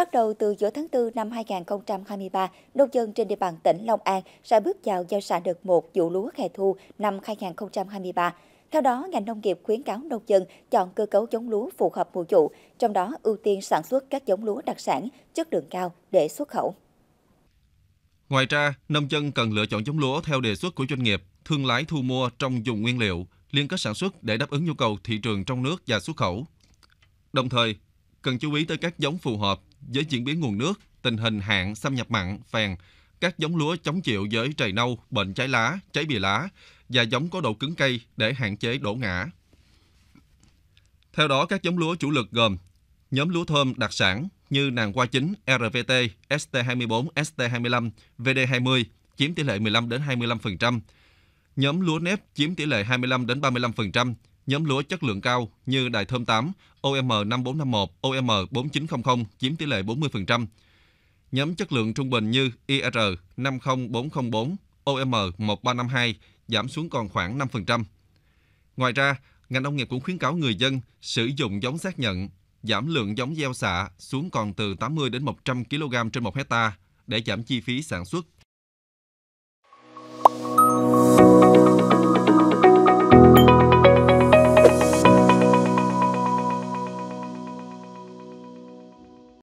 Bắt đầu từ giữa tháng 4 năm 2023, nông dân trên địa bàn tỉnh Long An sẽ bước vào giao sản đợt 1 vụ lúa hè thu năm 2023. Theo đó, ngành nông nghiệp khuyến cáo nông dân chọn cơ cấu giống lúa phù hợp mùa vụ, trong đó ưu tiên sản xuất các giống lúa đặc sản chất lượng cao để xuất khẩu. Ngoài ra, nông dân cần lựa chọn giống lúa theo đề xuất của doanh nghiệp, thương lái thu mua trong dùng nguyên liệu, liên kết sản xuất để đáp ứng nhu cầu thị trường trong nước và xuất khẩu. Đồng thời, cần chú ý tới các giống phù hợp với diễn biến nguồn nước, tình hình hạn xâm nhập mặn, phèn, các giống lúa chống chịu với trời nâu, bệnh cháy lá, cháy bìa lá và giống có độ cứng cây để hạn chế đổ ngã. Theo đó, các giống lúa chủ lực gồm nhóm lúa thơm đặc sản như nàng hoa chính, RVT, ST24, ST25, VD20 chiếm tỷ lệ 15 đến 25%, nhóm lúa nếp chiếm tỷ lệ 25 đến 35%, nhóm lúa chất lượng cao như đại Thơm 8, OM5451, OM4900 chiếm tỷ lệ 40%. Nhóm chất lượng trung bình như IR50404, OM1352 giảm xuống còn khoảng 5%. Ngoài ra, ngành nông nghiệp cũng khuyến cáo người dân sử dụng giống xác nhận, giảm lượng giống gieo xạ xuống còn từ 80 đến 100 kg trên 1 hecta để giảm chi phí sản xuất.